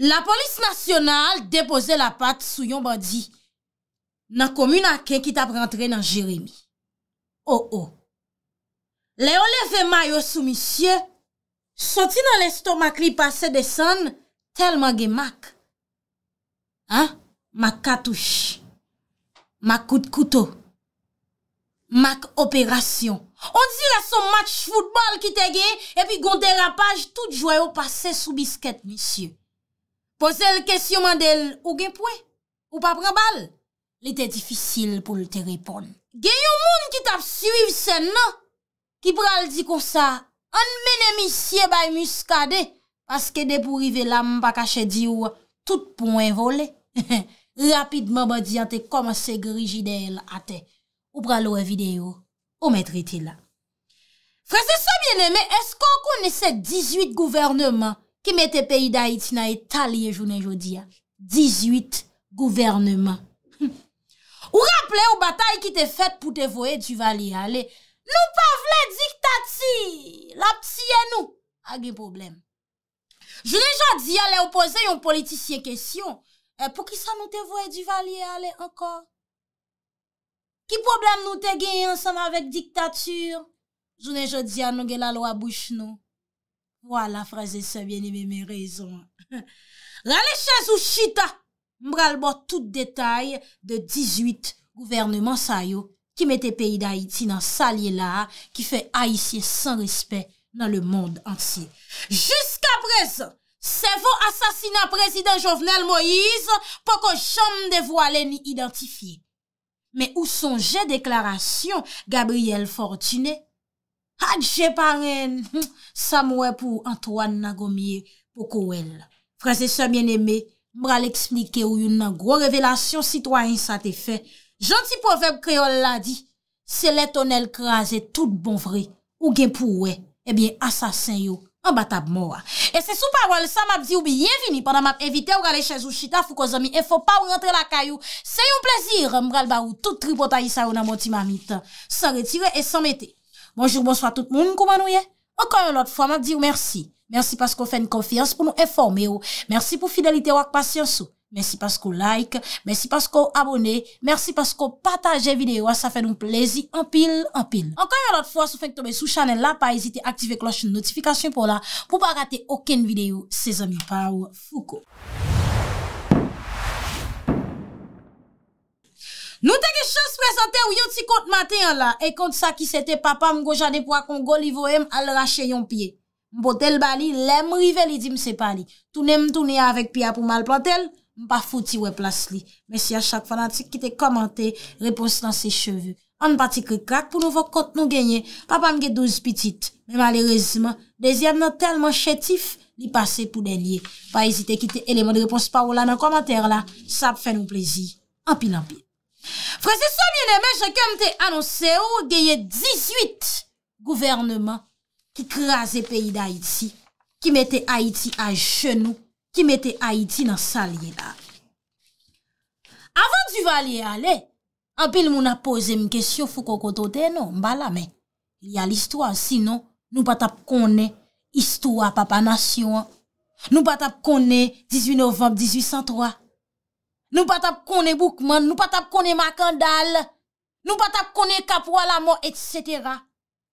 La polis nasyonal depoze la pat sou yon badi. Nan komu nan ken ki tap rentre nan jeremi. O, oh, o. Oh. Le o leve mayos sou misye. Soti nan lestomak li pase de san. Telman gen mak. Ha? Mak katouche. Mak kout koutou. Mak operasyon. On dire son match foutbol ki tege. E pi gon derapaj tout jwayo pase sou bisket misye. Poze l kesyoman del ou gen pwe, ou pa pran bal, li te difisil pou l te repon. Gen yon moun ki tap suiv sen non? nan, ki pral di kon sa, an menem isye bay muskade, paske de pou rive la mpa kache di ou, tout pou envole. Rapidman ba di ante kom se grigi del ate, ou pral ou evide yo, ou metri te la. Frase sa bieneme, esko konese 18 gouvernement? ki me te peyi da itina e talye jounen jodia, 18 gouvernement. Ou rapple ou batay ki te fet pou te voe du vali ale, nou pa vle diktati, la psiye nou, a gen problem. Jounen jodia le ou pose yon politisye kesyon, eh, pou ki sa nou te voe du vali ale anko? Ki problem nou te genye ansan avek diktatir? Jounen jodia nou gen la lo a bouch nou. Ouwa la fraze se bien ime me rezon. La lechez ou chita mbralbo tout detay de 18 gouvernement sayo ki mette peyi da iti nan salye la ki fe a isye san respet nan le mond ansi. Juska prez, se vo asasina prezident Jovenel Moïse poko chanm de vo ale ni identifi. Me ou son je deklarasyon Gabriel Fortunet Adje paren, sa mwè pou Antoine Nagomye, poko wèl. Prense se mwen eme, mwèl eksplike ou yon nan gro revelasyon sitwany sa te fe. Janti poveb kreol la di, se lè tonel krasè tout bon vre, ou gen pou wè, ebyen eh asasen yon, an batab mwa. E se sou parol, sa mwèl di ou biyevini, pandan mwèl evite ou gale chèz ou chita fou kozomi, e fò pa ou rentre la kayo. Se yon plezir, mwèl ba ou tout tripotayi sa yon nan moti mamit, san retire et san mette. Bonjour, bonsoit tout moun, koumanou ye? Okan yon lot fwa, ma di ou mersi. Mersi paskou fè n konfiyans pou nou informe ou. Mersi pou fidelite wak pasyans ou. Mersi paskou like, mersi paskou abone, mersi paskou pataje videyo, a sa fè nou mplezi, anpil, anpil. Okan yon lot fwa, sou fèk tobe sou chanel la pa, ezite aktive kloche nou notifikasyon pou la, pou pa rate oken videyo, se zami pa ou fuko. Nou teke chos prezante ou yon ti kont mate yon la. E kont sa ki sete papa mgo jane kwa kongo li vo hem al rache yon pie. Mbo tel bali, lem rive li di mse pali. Tounen mtounen avek piya pou mal plantel, mpa foti we plas li. Mesi a chak fanatik kite komante, repons nan se chevu. An pati kre krak pou nou vok kont nou genye. Papa mge douz pitit. Me malerezman, dezyem nan telman chetif, li pase pou delye. Pa esite kite eleman repons pa ou la nan komante la. Sa ap fè nou plezi. An pilan pil. Frè se som yon emè chè kem te anonse ou geye 18 gouvernman ki krasè peyi d'Haïti, ki mette Haïti a jenou, ki mette Haïti nan salye la. Avon di valye ale, apil moun apose m kesyon fou koko dote nou, mbala men, li al istouan si nou, nou patap konen istouan papanasyon, nou patap konen 18 novemb 1803, Nou pat ap kone Boukman, nou pat ap kone Makandal, nou pat ap kone Kapwa Lamo, etc.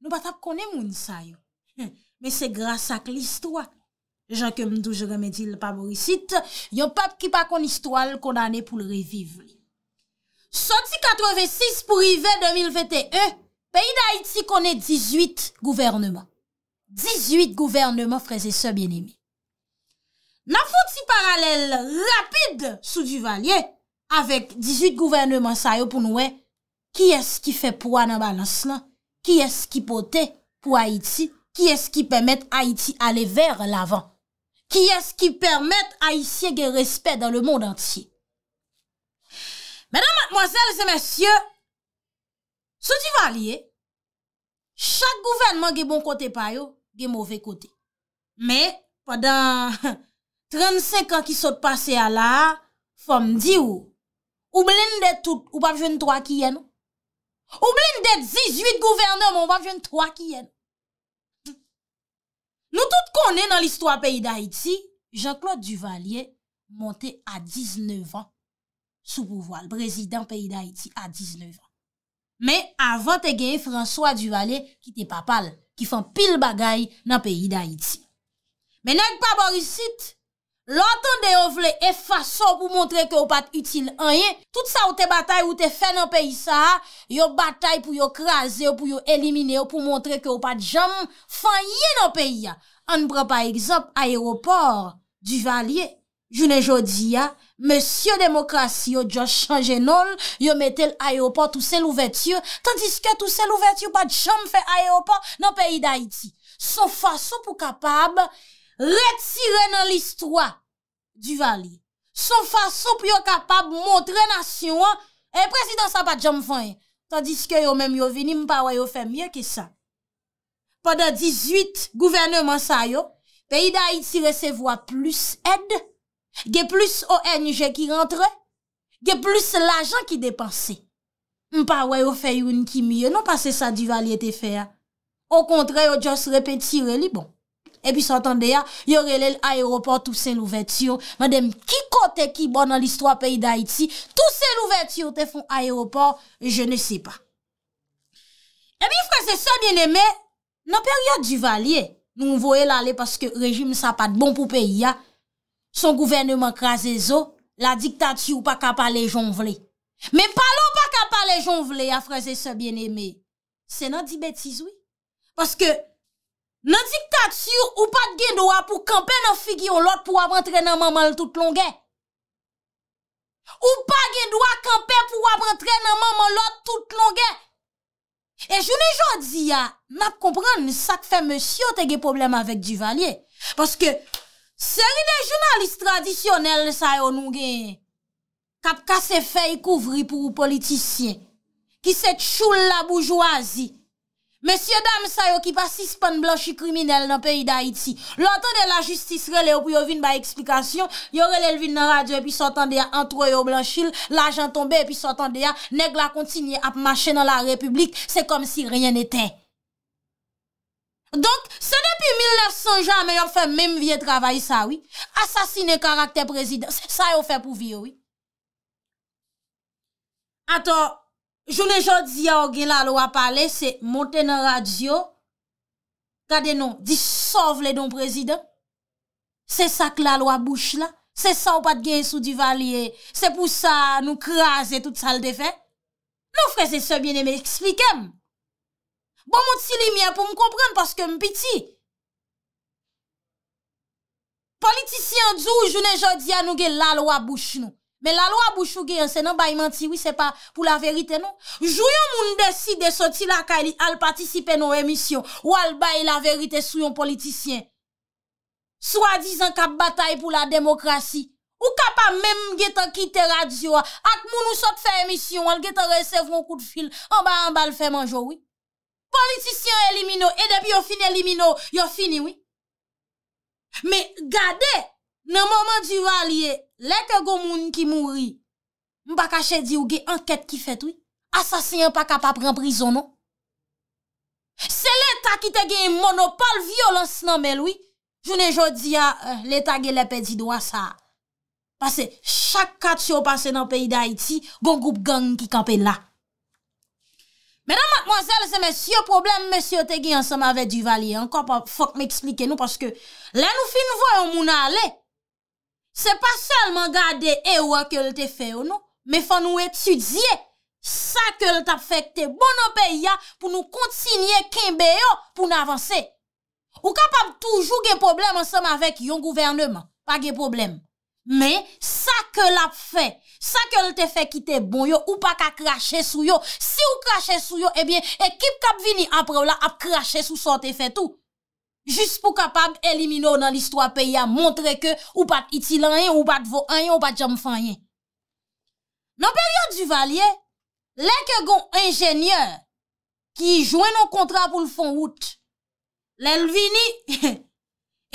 Nou pat ap kone Mounsa yo. Men se grasa ak listwa. Jankem touj remedi lpap borisit, yon pap ki pa kon listwal kondane pou l reviv li. Soti 86 pou rive 2021, peyi da Haiti kone 18 gouvernement. 18 gouvernement freze se bien emi. Nan foti paralel rapide sou di valye, avek 18 gouvernement sa yo pou noue, ki es ki fe pou anabalans nan? Ki es ki pote pou Haiti? Ki es ki pemet Haiti ale ver lavan? Ki es ki pemet Haitien gen respet dan le moun entye? Mèdan mwen zèl zè mèsyè, sou di valye, chak gouvernement gen bon kote payo, gen mouve kote. Mè, padan... 35 an ki sot pase a la, fòm di ou, ou blen det tout, ou pa vjen 3 kiyen. Ou blen det 18 gouverneur, moun pa vjen 3 kiyen. Non? Nou tout konen nan l'histoire peyi d'Haïti, Jean-Claude Duvalier monte a 19 an sou pouvoal, brezidant peyi d'Haïti a 19 an. Men avan te geye François Duvalier ki te papal, ki fon pil bagay nan peyi d'Haïti. Men ek pa borisite. Lantan de yo vle efaso pou montre ke yo pati util anye, tout sa ou te batay ou te fe nan peyi sa, yo batay pou yo kraze ou pou yo elimine ou pou montre ke yo pati jam, fanye nan peyi ya. An bre pa ekzop, aéropor, du valye, jounen jodi ya, mèsyo demokrasi yo jò chanje nol, yo metel aéropor tousè l'ouverture, tandiske tousè l'ouverture pati jam fe aéropor nan peyi da iti. Son fason pou kapab, Retire nan list 3 Duvali Son fason pou yo kapab Montre nasyon an E eh, presidans apat janm fany Tandis ke yo menm yo vini Mpa wè yo fè mye ke sa Pendan 18 Gouvernement sa yo Pe yi da iti resevwa plus ed Ge plus ONG ki rentre Ge plus l'ajan ki depanse Mpa wè yo fè yon ki mye Non pas se sa Duvali ete fè a Ou kontre yo just repetire li bon epi s'antande ya, yorele l'aeroport tousen l'ouverture, madem ki kote ki bon nan l'histoire peyi d'Haïti, tousen l'ouverture te fon aéroport, je ne si pa. Epi fraze se bienemè, nan peryote di valye, nou mwoye l'ale paske rejim sa pat bon pou peyi ya, son gouvernement krasè zo, la diktatiyou pa kapalè jonvle. Me palo pa kapalè jonvle, a fraze se bienemè, se nan di betizoui, paske Nan diktat si ou pa gen do a pou kampe nan figi yon lot pou wap rentre nan maman loutout lon gen. Ou pa gen do a kampe pou wap rentre nan maman loutout lon gen. E jounen joun di ya, nap komprende sak fe monsiyo tege problem avèk di valye. Paske seri de jounalist tradisyonel sa yon nou gen kap kase fe yi kouvri pou ou politisyen ki se tchoul la boujouazi. Monsye dam sa yo ki pa sispan blanchi kriminel nan peyi da iti. Loto de la justis rele yo pou yo vin ba eksplikasyon. Yo rele vin nan radyo e pi sotan de ya antroyo blanchil. Lajan tombe e pi sotan de ya neg la kontinye ap mache nan la republik. Se kom si reyen eten. Donk, se depi 1900 jan meyo fèm mèm vie travay sa oui. Asasine karakter prezident. Sa yo fèm pou vie oui. Aton. Jounen jodi ya ou gen lalwa pale se monte nan radyo kade nou disovle don prezident. Se sak lalwa bouche la. Se sa ou pat gen sou di vali e se pou sa nou kras e tout sal defen. Nou fre se se bine me eksplikem. Bon mouti li mi a pou m komprende paske m piti. Politisyen djou jounen jodi ya nou gen lalwa bouche nou. Men la lo a bouchou gen, se nan bay menti, oui, se pa pou la verite, non? Jou yon moun desi de soti la kayli al patisipe nou emisyon, ou al bay la verite sou yon politisyen. Soa dizan kap batay pou la demokrasi, ou kap a menm gen tan ki te radyo, ak moun ou sot fe emisyon, al gen tan resev moun kout fil, an ba an bal fe manjou, oui. Politisyen elimino, e debi yo fini elimino, yo fini, oui. Men gade nan mouman di valye, Lè ke gò moun ki mouri, mbaka chè di ou ge anket ki fèt wè, asasyen pa kapa pren prizon wè. Non? Se l'Etat ki te ge monopal, violans nan mèl wè, jounen jò di a euh, l'Etat ge lè pe di dwa sa. Pase, chak kat yo pase nan peyi da Haiti, gòn goup gang ki kampè la. Mèdan matmoazèl, se mèsyò problem, mèsyò te ge ansèm avè du vali, ankon pa fòk mè eksplike nou, paske lè nou fin vò yon moun a lè. Se pa selman gade ewa ke l te fe ou nou, me fan nou etudye sa ke l tap fek te bono pe ya pou nou kontinye kembe yo pou nou avanse. Ou kap ap toujou gen problem ansem avèk yon gouvernement, pa gen problem. Me sa ke l ap fe, sa ke l te fe ki te bon yo, ou pa ka krashe sou yo, si ou krashe sou yo, ebyen eh ekip kap vini ap krashe sou sa te fe tou. Jus pou kapak elimino nan listwa peyi a montre ke ou pat iti lan yon, ou pat vo an yon, ou pat jam fan yon. Nan peryon Duvalier, leke gon enjenyeur ki yi jwen nou kontra pou l'fon wout, lè l'vini,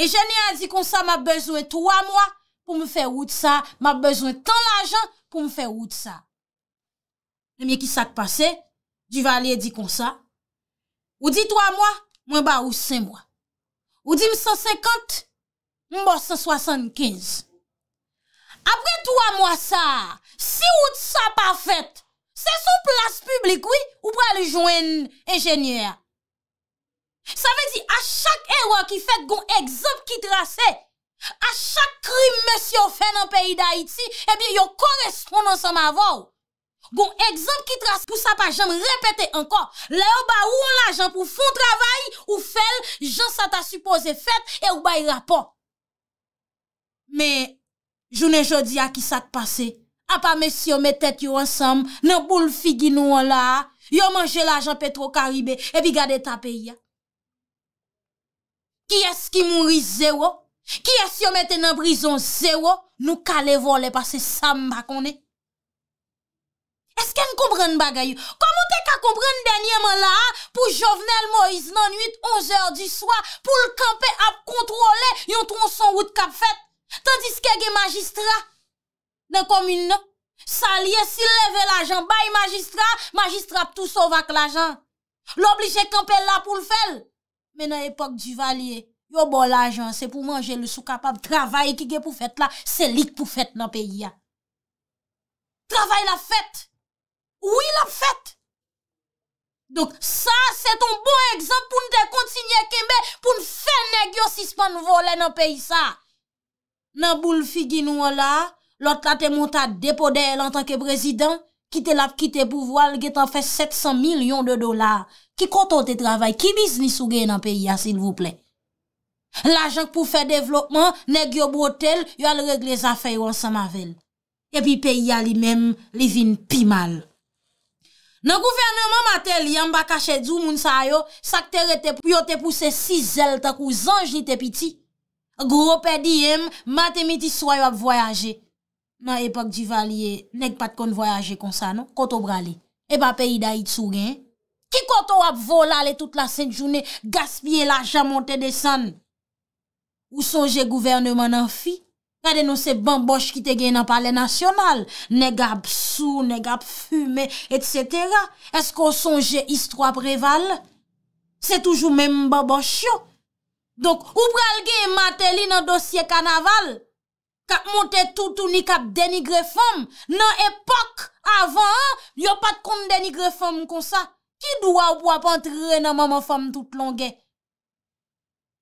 enjenyeur a di kon sa ma bezwen 3 mwa pou mwen fe wout sa, ma bezwen tan l'ajan pou mwen fe wout sa. Demi ki sak pase, Duvalier di kon sa, ou di 3 mwa, mwen ba ou 5 mwa. Ou di msansenkant, mbos saswasonn kiz. Apre tou a mwasa, si ou tsa pa fet, se sou plas publik, ou pou aljouen enjenyer. Sa ve di, a chak erwa ki fet goun egzop ki trase, a chak krim mesyo fen an peyi da iti, ebi yo korespondan sa ma vòw. Gon, ekzant ki trase pou sa pa jen me repete ankon, le ou ba ou an la jen pou foun travay ou fel, jen sa ta suppose fet e ou bay rapon. Me, jounen jodi a ki sa te pase, a pa mes yon me tete yo ansam, nan bou l figi nou an la, yo manje la jen petro karibe, e bi gade tape ya. Ki es ki mounri zero, ki es yon me ten nan brison zero, nou kalevo le pase sam bakone. Eske n koubren bagayou? Koum ou te ka koubren denye man la a? Pou jovenel Moise nan 8, 11 ordi swa pou l kampe ap kontrole yon tronson wout kap fet. Tandis ke ge magistra nan komine nan. Salye si leve l ajan. Bay magistra, magistra ptou sov ak l ajan. L oblije kampe la pou l fel. Men nan epok du valye, yo bo l ajan se pou manje l sou kapap travaye ki ge pou fet la. Se lik pou fet nan peyi ya. Travaye la fet. Ou il ap fèt? Donk sa, se ton bon ekzamp pou nou de kontinye kembe, pou nou fè negyo sispan volè nan peyi sa. Nan bou l fi ginou an la, lot la te mou ta depode el an tanke prezident, ki te lap ki te pou voal, ge tan fè 700 milyon de dolar. Ki konton te travay, ki biznis ou ge nan peyi a, sil vouple. La jank pou fè devlopman, negyo bote l, yo al regle zafè yon sa mavel. E pi peyi a li men, li vin pi mal. Nan gouvernement matel, yam bakache djou moun sa yo, sak tere te pyo te pouse si zel tak ou zanj ni te piti. Gropè di yem, matemiti swa yo ap voyaje. Nan epak di valye, nek pat kon voyaje konsa, no? Koto brale. Epa pe yi da it sou gen. Ki koto ap volale tout la sen jounen, gaspye la jaman te desan. Ou sonje gouvernement nan fi? Kade nou se bambosh ki te gen nan pale nasyonal, negap sou, negap fume, etc. Esko sonje istro apreval? Se toujou men mbambosh yo? Donk, ou pral gen mateli nan dosye kanaval? Kap monte toutouni kap denigre fom? Nan epok avan, yo pat kont denigre fom konsa? Ki doua ou pou ap antre nan maman fom toutlon gen?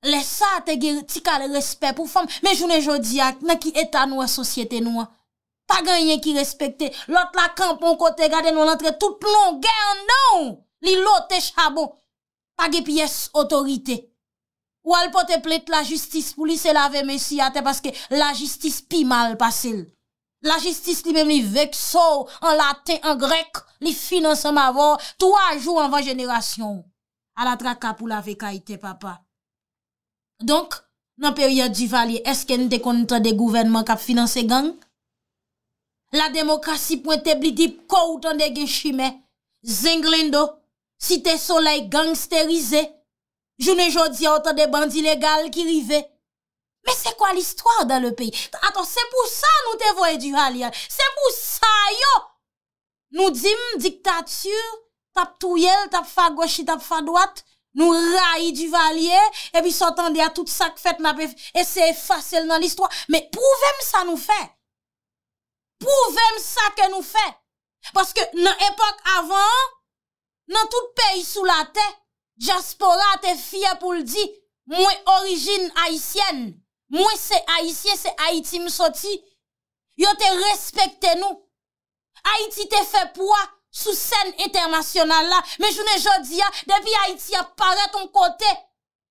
Le sa te ge tika le respet pou fam. Me jounen jodi ak, ne ki eta noua sosyete noua. Pa genyen ki respekte. Lot la kampon kote gade noua lantre. Tout noua gen nou. Li lote chabo. Page piyes otorite. Ou al poteplet la justice pou li se lave mesi ate. Paske la justice pi mal pasel. La justice li men li vek so. An late, an grek. Li finan se mavo. Toua jou an van jenerasyon. Al atra kapou la vek aite papa. Donk, nan peryat di vali, eske n te konta de gouvenman kap finanse gang? La demokrasi pou ente blitip koutan de gen chime, zenglendo, site solei gangsterize, jounen jodi outan de bandi legal ki rive. Me se kwa l'histoire dan le peyi? Aton, se pou sa nou te voye di halian. Se pou sa yo nou dim diktatur tap touyel, tap fa gwashi, tap fa dwat, Nou rayi di valye, e pi sotande a tout sa k fèt na pef, e se fasyel nan listwa. Me pouvem sa nou fè? Pouvem sa ke nou fè? Paske nan epok avan, nan tout peyi sou la te, diaspora te fye pou ldi, mwen orijin Haitienne, mwen se Haitienne, se Haiti msoti, yo te respekte nou. Haiti te fè poua, Sou sen internasyonal la, me jounen jodi ya, depi Haiti ya, pare ton kote,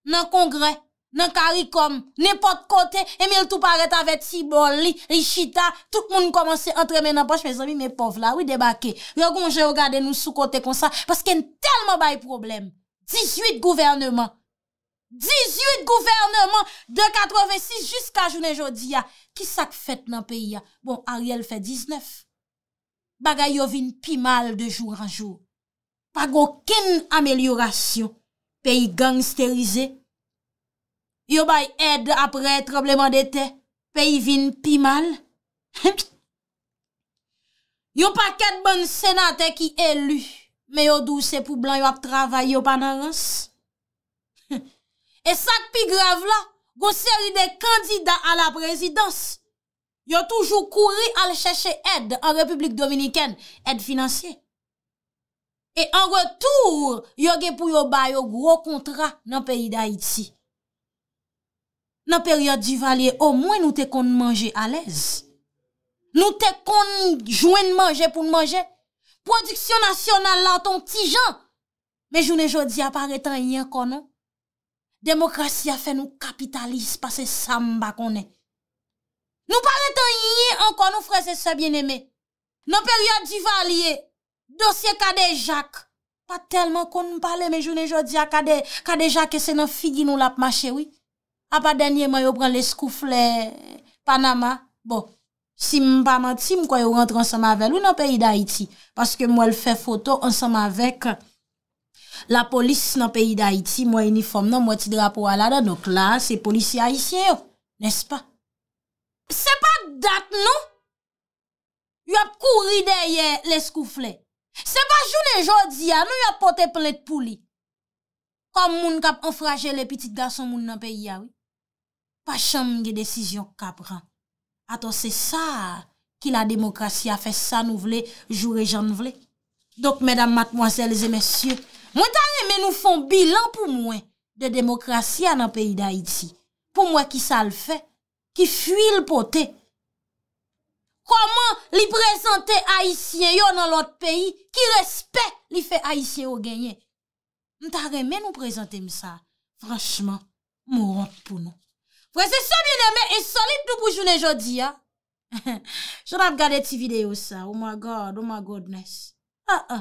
nan kongre, nan karikom, ne pot kote, emil tou pare tave tibon li, lichita, tout moun komanse entremen nan poche, me zami, me pov la, ou i debake. Yo gonje o gade nou sou kote kon sa, paske yon telman bay problem. 18 gouvernement, 18 gouvernement, de 86 jusqu'a jounen jodi ya, ki sak fèt nan peyi ya? Bon, Ariel fèt 19. Bagay yo vin pi mal de jour an jour. Pa go ken amelyorasyon, peyi gangsterize. Yo bay ed apre troubleman dete, peyi vin pi mal. Yo pa ket bon senate ki elu, me yo dou se pou blan yo ap travay yo panarans. E sak pi grav la, go seri de kandida a la prezidans. Yo toujou kouri al chèche ed an Republik Dominikèn, ed finansye. E an retour, yo ge pou yo bay yo gro kontra nan peyi da iti. Nan peryot di valye, o mwen nou te kon manje alez. Nou te kon jwen manje pou manje. Produksyon nasyonal lan ton tijan. Me joun e jodi apare tan yon konan. Demokrasi a fe nou kapitalist pa se samba konen. Nou pare tan yinye ankon nou fre se sebyen eme. Nan per yon divan liye. Dosye kade jak. Pa telman kon m pale me jounen jodi a kade jak e se nan figi nou lap ma chewi. A pa denye mwen yo bran le skouf le Panama. Bo, si m pa manti m kwa yo rentre ansama vel ou nan per yi da iti. Paske mwen fè foto ansama vek. La polis nan per yi da iti mwen uniform nan mwen ti drapo wala da. No klas se polisi a iti yo. Nes pa? Se pa dat nou, yo ap kouri deye leskoufle. Se pa jounen jodi ya, nou yo ap pote plet pou li. Kom moun kap enfraje le pitit danson moun nan peyi ya, pa chan moun gen desisyon kap ran. Ato se sa, ki la demokrasi a fe sa nou vle, jounen joun nou vle. Dok, medam, matmoazel, zemesye, mwen tanye men nou fon bilan pou mwen de demokrasi ya nan peyi da iti. Pou mwen ki sa l fey, Ki fwi l potè. Koman li prezante aisyen yo nan lot peyi. Ki respè li fe aisyen yo genye. Mta remè nou prezante msa. Franchman. Mwant pou nou. Vwè se sobyen de mè e solit dupou jounen jodi ya. Jot ap gade ti video sa. Oh my god. Oh my godness. Ha ha.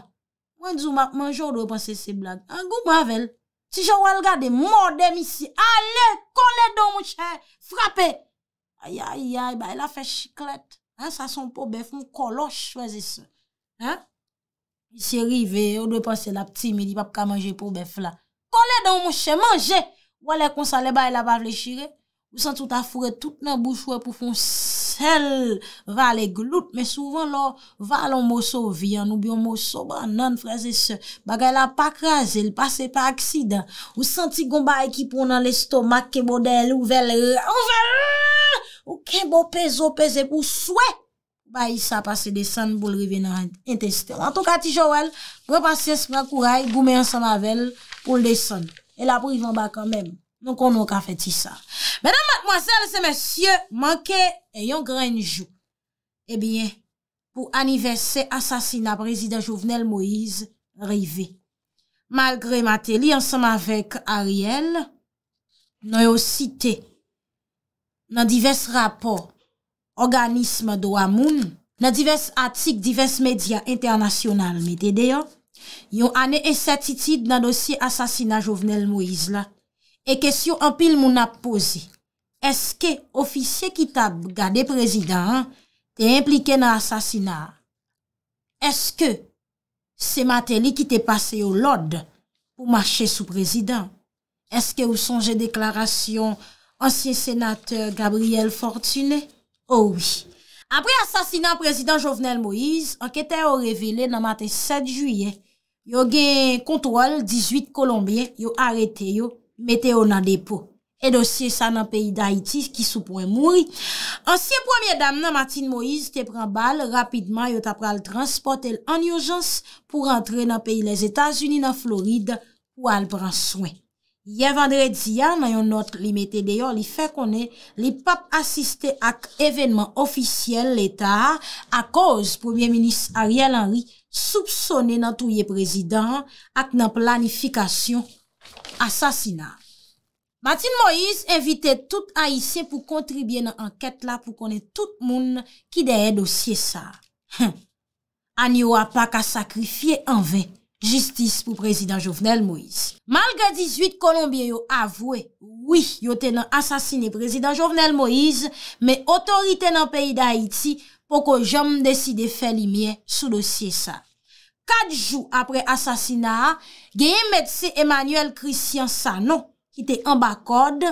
Mwen zouman. Manjou doy panse se blag. An gou mavel. Si jowal gade mordem isi. Ale. Kole do mwen chè. Frape. Ayayay, ba y la fè chiklet. Ha, sa son pou bèf mou kolòch, fè zè sè. Ha? Misi rive, ou dwe panse la pti, mi di pap ka manje pou bèf la. Kole don mou chè manje. Wale konsa le ba y la bavle chire. Ou santi ou ta furet tout nan bouchouè pou fon sel. Va le glout. Me souvan lo, va lon mòso viyan. Ou biyon mòso ban nan, fè zè sè. Ba ga y la pa krasè, l'pase pa aksidan. Ou santi gomba e ki pon nan l'estomak ke bodèl. Ou vel lè, ou vel lè. Ou ken bo pezo peze pou swè, ba y sa pase desan pou l'rive nan intestè. An tou kati jowel, mwen pase seman kou ray, goume yansan mavel pou l'desan. E la privan ba kanmen. Non konon ka feti sa. Menan matmoazel semen sye, manke e yon grenjou. E eh bie, pou aniversè asasina prezident jouvnel Moïse Rive. Malgre mateli yansan mavek Ariel, nou yo sitey nan divers rapor, organisme do amoun, nan divers atik, divers medya internasyonal, yon ane esatitid nan dosye asasina Jovenel Moïse la, e kesyon anpil moun ap pose, eske ofisye ki tab gade prezident, te implike nan asasina, eske se materi ki te pase yo lod pou mache sou prezident, eske ou sonje deklarasyon Ansyen senater Gabriel Fortuné, oh ouwi. Apri asasinan prezident Jovenel Moïse, anketè ou revele nan matè 7 juye, yo gen kontrol 18 kolombien yo arete yo metè yo nan depo. E dosye sa nan peyi d'Haïti ki soupwen mouri. Ansyen pwemye dam nan matin Moïse te pran bal rapidman yo tap pral transportel an yojans pou rentre nan peyi les Etats-Unis nan Floride pou al pran souen. Ye vendred ziyan nan yon not li mette deyo li fe konen li pap asiste ak evenman ofisyel l'Etat a koz Premier Minis Ariel Henry soupsone nan touye prezident ak nan planifikasyon asasina. Matin Moïse evite tout Aïsse pou kontribye nan anket la pou konen tout moun ki deye dosye sa. An yowa pa ka sakrifye anvek. justice pou Prezident Jovenel Moïse. Malga 18, Kolombie yo avouè, oui, yo te nan asasine Prezident Jovenel Moïse, me otorite nan peyi d'Haïti, pou ko jom deside fè li miè sou dosye sa. Katjou apre asasina, geye metse Emmanuel Christian Sanon, ki te an bakode,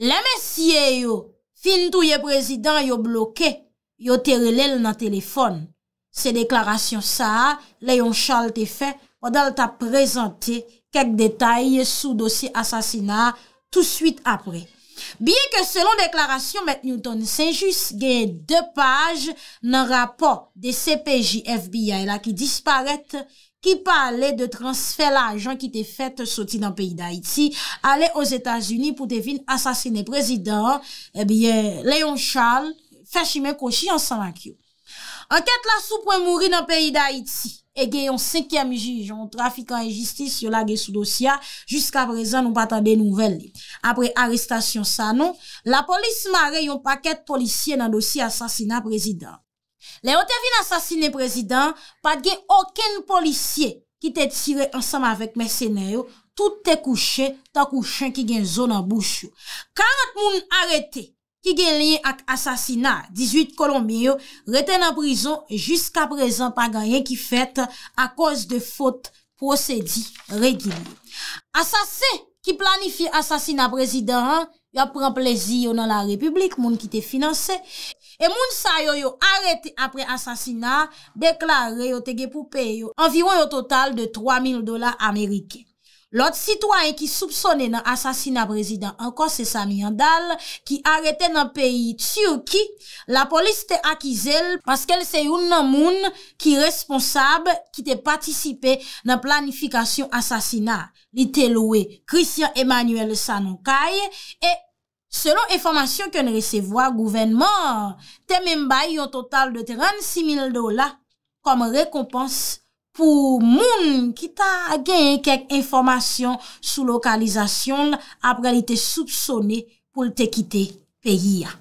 le mesye yo, fin tou ye Prezident yo bloke, yo te relel nan telefon. Se deklarasyon sa, le yon Charles te fè, Odal ta prezante kek detay sou dosi asasina tout suite apre. Biye ke selon deklarasyon M. Newton, se jis gen de page nan rapor de CPJ FBI la ki disparete, ki pale de transfer la ajan ki te fete soti nan peyi da Iti, ale os Etats-Unis pou devine asasine prezident, e eh bie Leon Charles Fashime Koshi ansan akyo. Enkete la sou poen mouri nan peyi da Iti, E gen yon 5e juj, yon trafikan en justis yola gen sou dosya, Juska prezan nou patande nouvel li. Apre arrestasyon sa nou, La polis ma re yon paket polisye nan dosye asasina prezident. Le yon te vin asasine prezident, Pat gen oken polisye ki te tire ansam avek mersenay yo, Tout te kouche, ta kouchen ki gen zonan bouch yo. Karat moun arete, ki gen liye ak asasina 18 kolombiyo reten an prizon jiska prezan pa ganyen ki fet a koz de fote prosedi regine. Asase ki planifi asasina prezident, ya pren plezi yo nan la republik, moun ki te finanse, e moun sa yo yo arete apre asasina, deklar re yo tege poupe yo, anviron yo total de 3000 dola amerikey. Lot sitwany ki soupsone nan asasina prezident an konsesan yandal ki arete nan peyi tsyurki, la polis te akizel paskele se youn nan moun ki responsab ki te patisipe nan planifikasyon asasina. Li te loue Christian Emmanuel Sanonkaye, e selon eformasyon ki an resevwa gouvenman, te men bay yon total de 36.000 dola kom rekompans yon. Pou moun ki ta genye kek informasyon sou lokalizasyon apre li te soupsoni pou te kite peyi ya.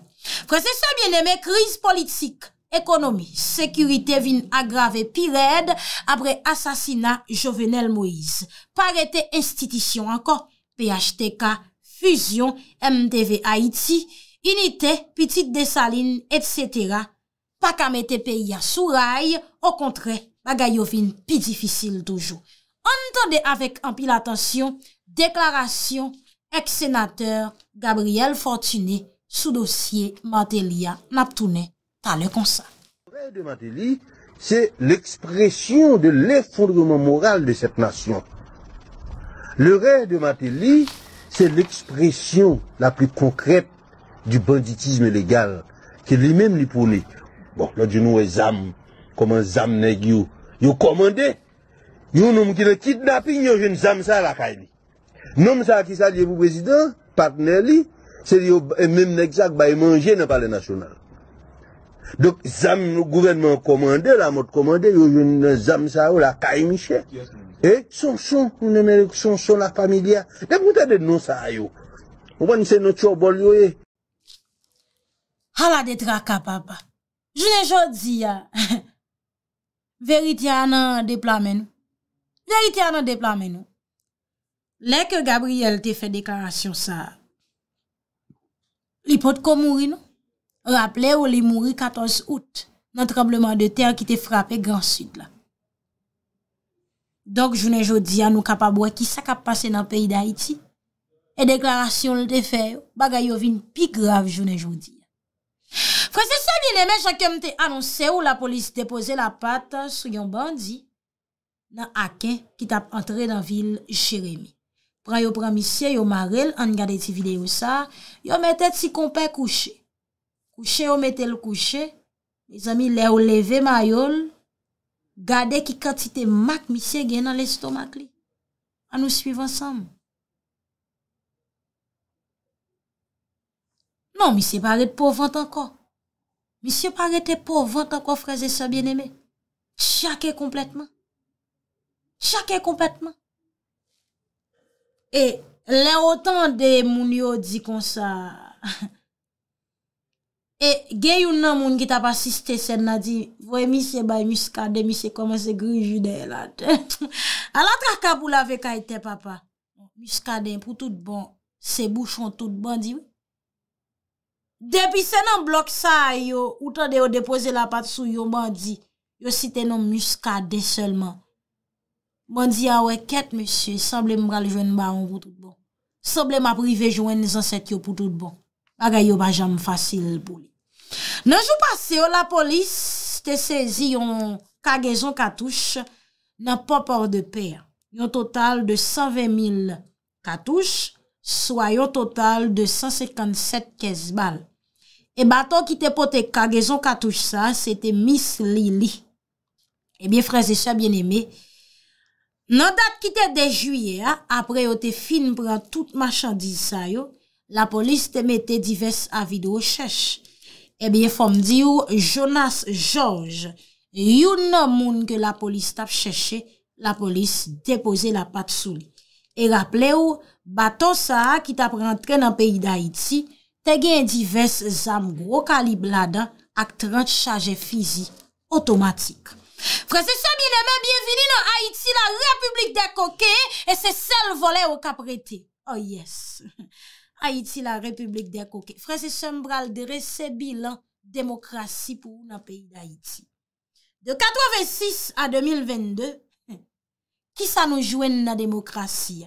Prese se bieneme kriz politik, ekonomi, sekurite vin agrave pi red apre asasina Jovenel Moïse. Pare te institisyon anko, PHTK, Fusion, MDV Haiti, Unite, Petite Desalines, etc. Pakame te peyi ya sou ray, o kontre... Agayovine pi difisil toujou. Antande avèk anpi l'atansyon, deklarasyon, ek senatèr, Gabriel Fortuné, sou dosye, Matelia, naptounè, talè konsa. Le rey de Mateli, se l'ekspresyon de l'effondrement moral de set nasyon. Le rey de Mateli, se l'ekspresyon la pli konkrèt du banditisme legal ki li mèm li pounè. Bon, lò di nou e zam, koman zam negyò, Yow komande, yow noum ki le kitnapin, yow jwen zam sa la fay li. Nom sa ki sa liye pou prezident, partner li, se liyo e mèm lèk jak bay manje nè pale nasyonal. Dok zam gouvernement komande, la mot komande, yow jwen zam sa ou la fay mi chè. E, son son, yon emère, son son la fay mi liya. E pou tè de nou sa yo. Ou wè ni se nou tchò bol yo e. Hala de traka, papa. Jwen enjò di ya. Veritya nan deplame nou. Veritya nan deplame nou. Lè ke Gabriel te fè deklarasyon sa. Li pot ko mouri nou. Rapple ou li mouri 14 out nan trembleman de ter ki te frape gran sud la. Donk jounen joudi an nou kapabwa ki sa kap pase nan peyi da iti. E deklarasyon l te fè bagay yovin pi grav jounen joudi. Fransè sa di lè men chakèm te anonsè ou la polis depose la pata sou yon bandi nan aken ki tap entre dan vil jeremi. Pran yo pran misye yo marel an gade ti videyo sa, yo metè ti kompè kouche. Kouche yo metè l kouche, mè zami lè ou leve mayol, gade ki katite mak misye gen nan l estomak li. An nou suiv ansam. Nan mi se pare povant anko. Mi se parete pou 20 an kon fraze sa bien eme. Chake kompletman. Chake kompletman. E le otan de moun yo di kon sa. E gen yon nan moun ki tap asiste sen na di. Vwe mi se bay miskade, mi se komanse griju de la ten. A la tra ka pou la ve ka ite papa. Miskade pou tout bon. Se bouchon tout bon di mi. Depi se nan blok sa yo, outan de yo depoze la pat sou, yo ban di, yo site nan muska de selman. Ban di, awe ket, monsye, sable mga li jwen ba an pou tout bon. Sable mga prive jwen zan set yo pou tout bon. Baga yo ba jam fasil pou li. Nan jou pase yo, la polis te sezi yon kagezon katouche nan popor de per. Yon total de 120.000 katouche, sou a yon total de 157 kezbal. E baton ki te pote kagezon katouche sa, se te mis li li. Ebyen, franze, sa bien eme. Nan dat ki te de juye, apre yo te fin pran tout machandise sa yo, la polis te mette diverse avido cheche. Ebyen, fom di yo, Jonas George, yon nan moun ke la polis tap cheche, la polis depose la pat sou li. E rapple yo, baton sa ki tap rentre nan peyi da iti, pe gen divers zam gro kalib lada ak 30 chaje fizi otomatik. Franses se mbileme, biyevili nan Haiti la Republik de Koke, e se sel vole ou ka prete. Oh yes, Haiti la Republik de Koke. Franses se mbrale de recebi la demokrasi pou nan peyi de Haiti. De 1986 a 2022, ki sa nou jwen nan demokrasi?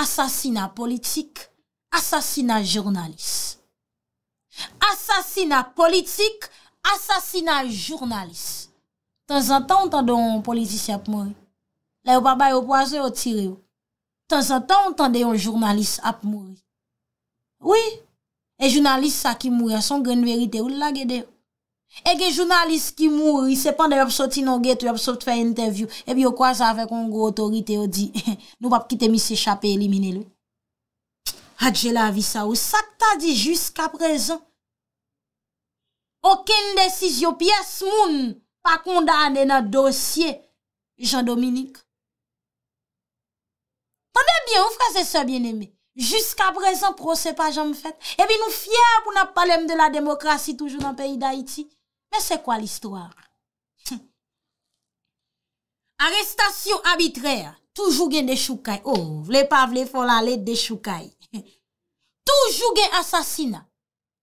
Asasina politik, asasina jurnalist. Asasina politik Asasina jounalist Tan zan tan ontande yon politik ap mouri La yon baba yon poase yon tire Tan zan tan ontande yon jounalist ap mouri Oui E jounalist sa ki mouri A son gen verite ou la gede E gen jounalist ki mouri Se pande yon soti nou gete Yon soti fè interview E bi yo kwa zavek yon go otorite Ou di nou pap kite misi echape Elimine lou Hadje la vi sa ou Sa ki ta di jusqu ap rezon Aken desis yo piyes moun pa konda ane nan dosye, Jean-Dominique. Tande bien ou frase se bien eme? Jusk aprezen prose pa jom fet? Ebi nou fyer pou napalem de la demokrasi toujou nan peyi d'Haïti? Men se kwa l'histoire? Hm. Arrestasyon abitrè, toujou gen deshukay. Ou, oh, vle pa vle fola let deshukay. Toujou gen asasina.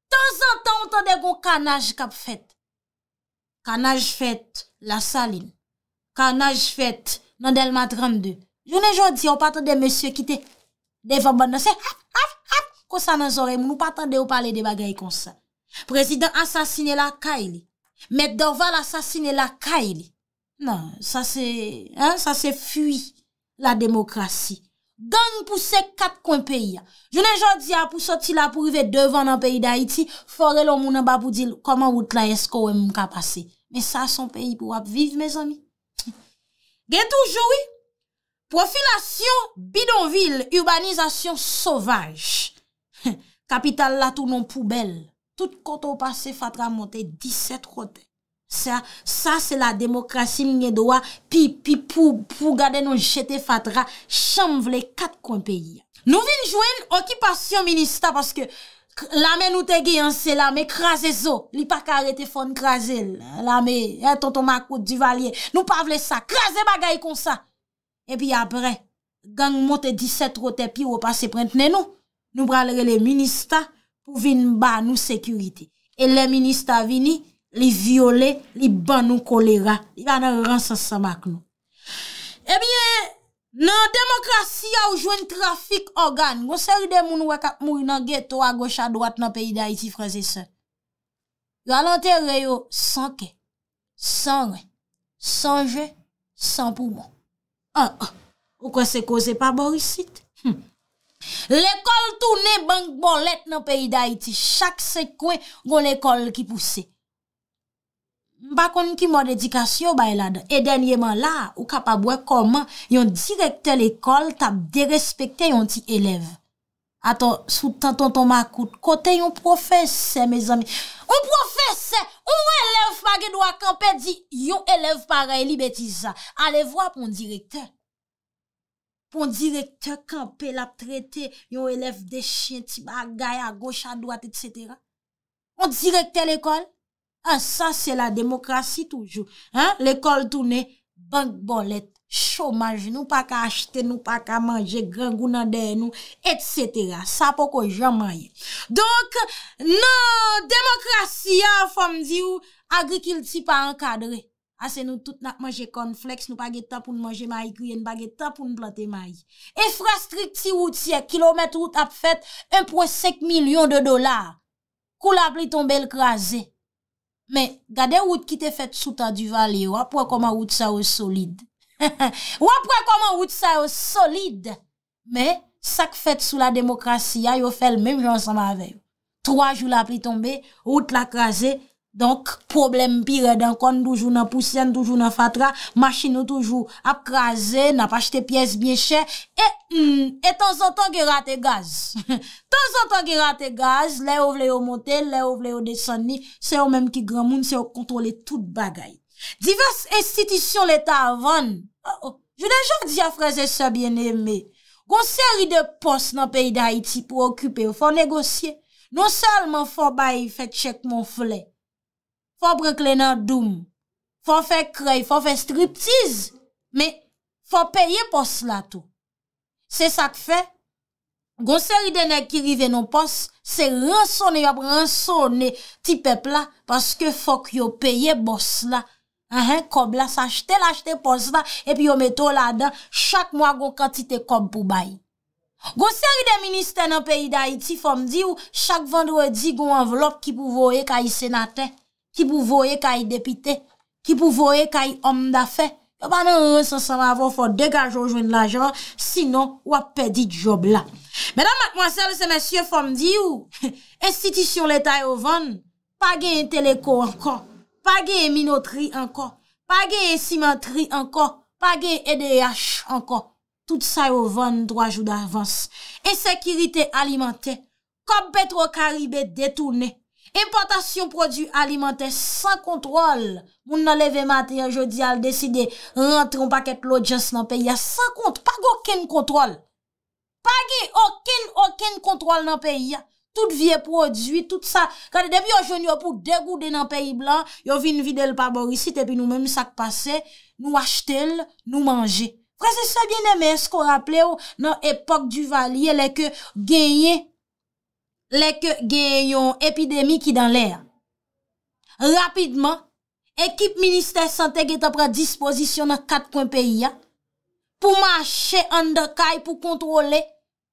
Ton zan ton ton de kon kanaj kap fet. Kanaj fet la salin. Kanaj fet nan del matran de. Jounen joun di, ou patan de monsye ki te devan ban nan se, hap, hap, hap, kosa nan zore, moun ou patan de ou pale de bagay kon sa. Prezident asasine la kay li. Mede d'orval asasine la kay li. Nan, sa se fuy la demokrasi. Gang pou se kat kon peyi ya. Jounen jodi ya pou soti la pou rive devan nan peyi da iti, fore lon mounen ba pou dil koman wout la esko wè mou ka pase. Men sa son peyi pou wap viv, mes ami. Gen toujoui, profilasyon bidonvil, urbanizasyon sovaj. Kapital la tou non poubel. Tout koto pase fatra monte 17 rotè. Sa, sa se la demokrasi nye dowa Pi, pi, pou, pou gade nou jete fatra Cham vle kat kon peyi Nou vin jwen okipasyon, minista Paske, lame nou te gyanse Lame krasè zo Li pa kare te fon krasè Lame, e, tonton makou di valye Nou pa vle sa, krasè bagay kon sa E pi apre Gang monte 17 rotè pi ou pase prentnen nou Nou bralere le minista Pou vin ba nou sekurite E le minista vini li viole, li ban nou kolera, li gana ran sa samak nou. Ebyen, nan demokrasi ya ou jwen trafik organ, gwa seri demoun wakap mou yon ge to a gocha dwat nan peyi da iti franse sen. Galante reyo sanke, sanre, sanje, sanpouman. An an, wakwa se kose pa borisit. L'ekol tou ne bank bolet nan peyi da iti, chak se kwe gwa l'ekol ki puse. Mba konn ki mwa dedikasyon ba elade. E denye man la, ou kapabwe koman, yon direkte l'ekol tap derespekte yon ti eleve. Ato, sou tantan ton makoute, kote yon profese, me zami. Yon profese, yon eleve bagay do akampe di, yon eleve para elibetiza. Alevwa pon direkte. Pon direkte akampe la prete, yon eleve de chien ti bagay a goch a doat, etc. Pon direkte l'ekol, An sa se la demokrasi toujou. L'ekol toune, bank bolet, chomaj, nou pa ka achete, nou pa ka manje, gangou nan dey nou, et setera. Sa pou kou jan manye. Donk, nan demokrasi a, fam di ou, agrikilti pa an kadre. Ase nou tout nan manje kon fleks, nou pa ge ta pou nan manje may kuyen, nou pa ge ta pou nan plate may. E fra strik ti wouti e, kilometre wout ap fet, 1.5 milyon de dolar. Kou la pli ton bel krasen. Mè, gade wout ki te fèt sou ta du vali, wap wè koman wout sa wè solide. Wap wè koman wout sa wè solide. Mè, sak fèt sou la demokrasi, a yo fèl mèm jansan avè. Troa joul apri tombe, wout lakrase, Donk, problem pire den kon, doujou nan pousyen, doujou nan fatra, machin nou toujou apkrasen, nap achete piyes bieche, e hmm, tan son tan ki rate gaz. Tan son tan ki rate gaz, oh, oh, le ou vle yo mote, le ou vle yo desani, se yo menm ki gran moun, se yo kontrole tout bagay. Diverse institisyon l'Etat avan, yo nanjou diya fraze se bien eme, kon seri de pos nan peyi da Haiti pou okupe, yo fò negosye, non salman fò bayi fèk chèk mon flèk, Fò brekle nan doum, fò fè krey, fò fè striptiz, mè fò peye pos la tou. Se sak fè, gonseri denè ki rive nan pos, se ransone yop ransone ti pepla, paske fò ki yo peye pos la, ahen kob la, sajte lajte pos la, epi yo meto la dan, chak mwa gwo katite kob pou bayi. Gonseri den minister nan peyi da iti fò mdi ou chak vendredi gwo anvlop ki pou vowe ka isenaten. ki pou voye kay depite, ki pou voye kay om da fe, yo pa nan yon sensan avon fo degaj ou jwen la jan, sinon wap pedi job la. Mèdam ak mwansel se mèsyè fòm di ou, estitisyon lèta yo vèn, pa genye teleko ankon, pa genye minotri ankon, pa genye simantri ankon, pa genye EDH ankon, tout sa yo vèn drwa jou d'avans. E sekirite alimante, kom petro karibè detounè, Impotasyon prodwi alimante san kontrol. Moun nan leve mati anjodi al deside rentron paket lodjans nan peyi ya san kont. Pag oken kontrol nan peyi ya, tout vie prodwi, tout sa. Kade debi yo jeni yo pou degoude nan peyi blan, yo vin vide l paborisite, epi nou menm sak pase, nou achete l, nou manje. Kwa se se bieneme, se kon rappele yo nan epok du vali, elè ke genye manje. Lèk gè yon epidèmi ki dan lè a. Rapidman, ekip minister sante gè tapra disposisyon nan kat kon peyi a. Pou manche andakay pou kontrole,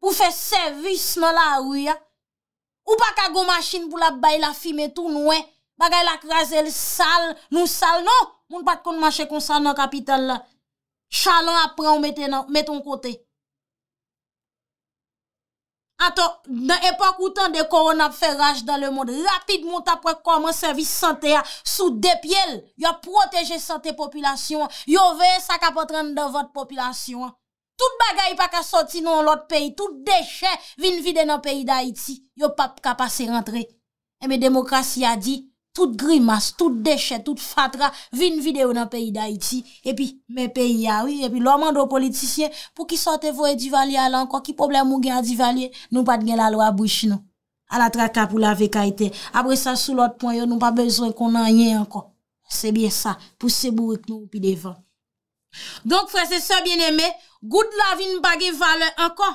pou fè servisman la a ou ya. Ou pa kago manchine pou la bay la fime tou nouen, pa gay la krasè l sal, nou sal nou, moun pat kon manche kon sal nan kapital la. Chalan apren ou meton kote. Aton, nan epak ou tan de koron ap fe raj dan le moun, rapid moun ta prek koman servis sante a, sou depyel, yo proteje sante popylasyon, yo veye sa kapotren de vod popylasyon. Tout bagay pa ka soti nan lot peyi, tout deche vin vide nan peyi da Haiti, yo pap kapa se rentre. E me demokrasi a di. tout grimas, tout dechet, tout fatra, vin videyo nan peyi da iti, epi men peyi yawi, epi lo mando politisyen, pou ki sote voye di valye ala anko, ki problem moun gen di valye, nou pat gen la lo a bouchi nou, ala traka pou la vekaiten. Apre sa sou lot pon yo, nou pa bezwen kon anye anko. Sebyen sa, pou sebou ek nou ou pi devan. Donk frese sebyen eme, gout la vin bagye valye anko.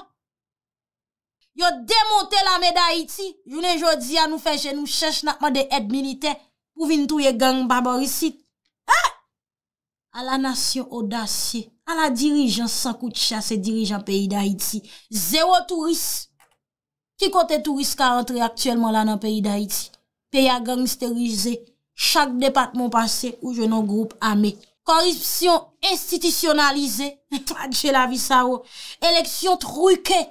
Yo demonte la me da Iti. Jounen jodi a nou fèche nou chèche nakman de et militè. Pou vin touye gang babor isi. Ha! A la nasyon odasye. A la dirijan san kout chase dirijan peyi da Iti. Zewo touris. Ki kote touris ka rentre aktuelman la nan peyi da Iti? Peyi a gang misterize. Chak departman pase ou jenon groupe ame. Koripsyon institisyonalize. Metwa dje la visawo. Eleksyon truike.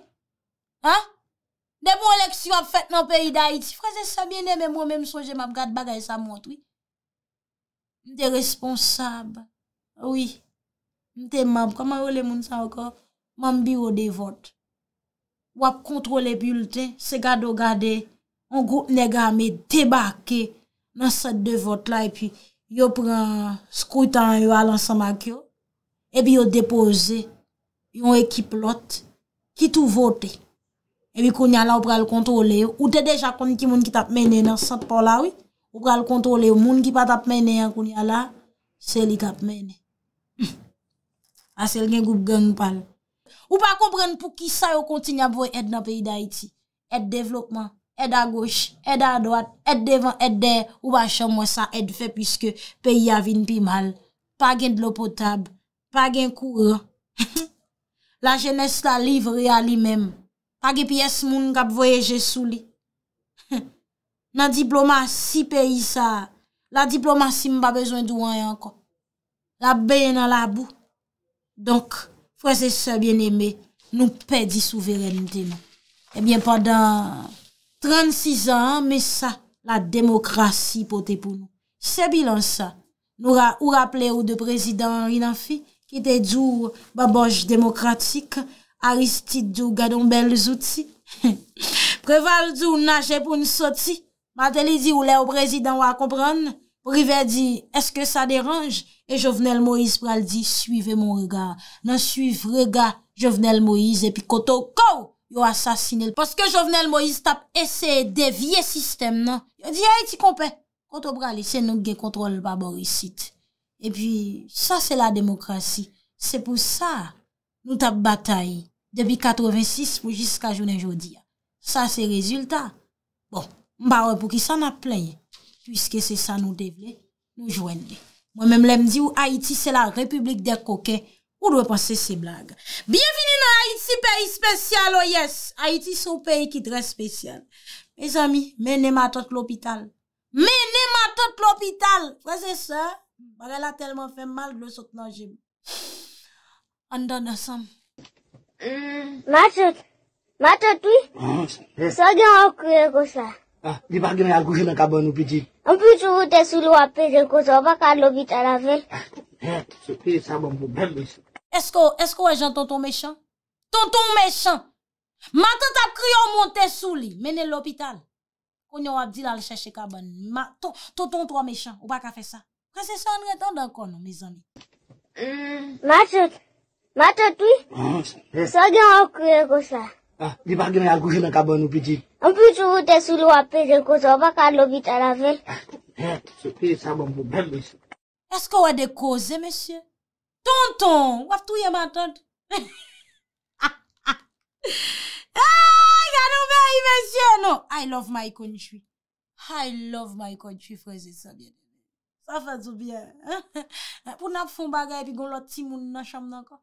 Ha! De bon lek si wap fet nan peyi da iti. Fraze sa biene, men mwen men msoje map gade bagay sa montri. Mte responsab. Ouye. Mte map. Kama wole moun sa wakor, mwambi wote. Wap kontrole pulte, segado gade, an gout nega me debake nan set de vote la, e pi yo pren skoutan yon alansan makyo, e pi yo depose, yon ekip lot, ki tou vote. Ewi konya la ou pral kontrole ou, ah, ou te deja koni ki moun ki tap mene nan sat pa la ou, ou pral kontrole ou, moun ki pa tap mene an konya la, seli kap mene. A sel gen goup gen goupal. Ou pa kompren pou ki sa yo kontinya pou ed nan peyi da iti. Ed devlopman, ed a goch, ed a doat, ed devan, ed de, ou pa chan mwen sa ed fe pwiske peyi avin pi mal. Pa gen dlo potab, pa gen kouro. La jenese la livre ya li menm. Page piyes moun kap voyeje sou li. Nan diplomas si peyi sa, la diplomas si mba bezwen di wanyan kon. La beye nan la bou. Donk, fwese se bien eme, nou pe di souverenite moun. Ebyen eh padan 36 an, me sa, la demokrasi pote pou nou. Se bilan sa, nou raple ou de prezident inan fi, ki te djou baboj demokratik, Aristide djou gadon bel zout si, Preval djou nage pou n soti, Matelè di ou lè ou prezidè wak kompran, O river di, eske sa deranj, E Jovenel Moïse pral di, Suive mon rega, nan suive rega, Jovenel Moïse epi koto kou, Yo asasine l, Paske Jovenel Moïse tap ese devye sistem nan, Yo di, hay ti kompe, Koto pral ese nou gen kontrol babo risit, E pi, sa se la demokrasi, Se pou sa, Nou tap bataye, debi 86 mou jiska jounen jodi. Sa se rezultat, bon, mba wè pou ki san ap plenye. Puiske se sa nou devle, nou jwenle. Mwen mèm lèm di ou Haiti se la republik de kokè, ou dwe panse se blague. Bienveni nan Haiti, peyi spesyal, o oh yes! Haiti se ou peyi ki dre spesyal. Me zami, mè ne ma tot l'opital. Mè ne ma tot l'opital! Prese se, mba lè la telman fè mal vle sot nan jim. Andan asan. Mm. Matyot. Matyot, wè? Sò gen wè kriye kò sa. Di ah, pa gen yagoujene kaban nou piti. An piti wè te sou lou apè gen kò sa. Ou baka lopit an avè. Ah, Sò piye sa bon pou bè mechan. Esko wè e jan tonton mechan? Tonton mechan! Matyot ap kriyo moun te sou li. Mènen lopital. Kon yon wabdi lal chèche kaban. Tonton tò mechan. Ou baka fè sa. Masè sa an rètan dan kon nou, mizan. Mm. Matyot. Matotwi, ah, sa gen an kouye kousa? Ha, ah, di bagi nan yal kouye nan kabon nou piti? An piti ou te sou lou apenjen kousa, ou baka lo bita la ven? Ha, sepeye sa bon pou ben, mesye. Esko wade kouze, mesye? Tonton, waf touye matot? Ha, ah, kanou beyi, mesye? No, I love my country. I love my country, fweze sa gen. Fwa fazou bien. Ha, pou nan pou fon bagay pi gon loti moun nan chanm nan ka?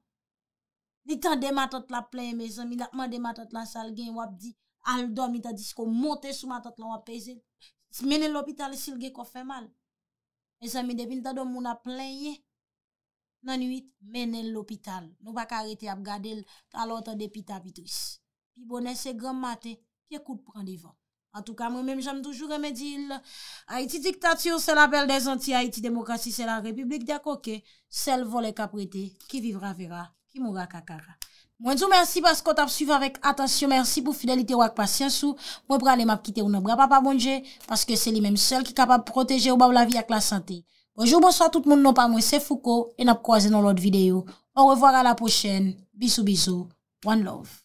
Li tan de matot la plenye, me zanmi, lakman de matot la sal gen wap di, al don ni ta di sko mote sou matot la wap peze. Mene l'opital si lge kofen mal. Me zanmi, depi ni ta don mou na plenye. Nanuit, mene l'opital. Nou baka arete ap gade l, talon ta depi tapitris. Pi bonen se gran mate, ki ekout pran divan. An tou ka, mou menm jame toujou remedi il. Haiti diktatiyo, se la bel de zanti. Haiti demokrasi, se la republik de akoke. Sel vole kaprete, ki vivra vera. I mou ra kakara. Mwen zo mersi paskot ap suvi avèk. Atansyon mersi pou fidelite wak pasyansou. Mwen prale map kite ou nan bra pa pa bonje. Paske se li menm sel ki kapab proteje ou bab la vi ak la sante. Bonjou, bonsoit tout moun nan pa mwen. Se fouko en ap kwaze nan lot videyo. Mwen revoar a la pochen. Bisou bisou. One love.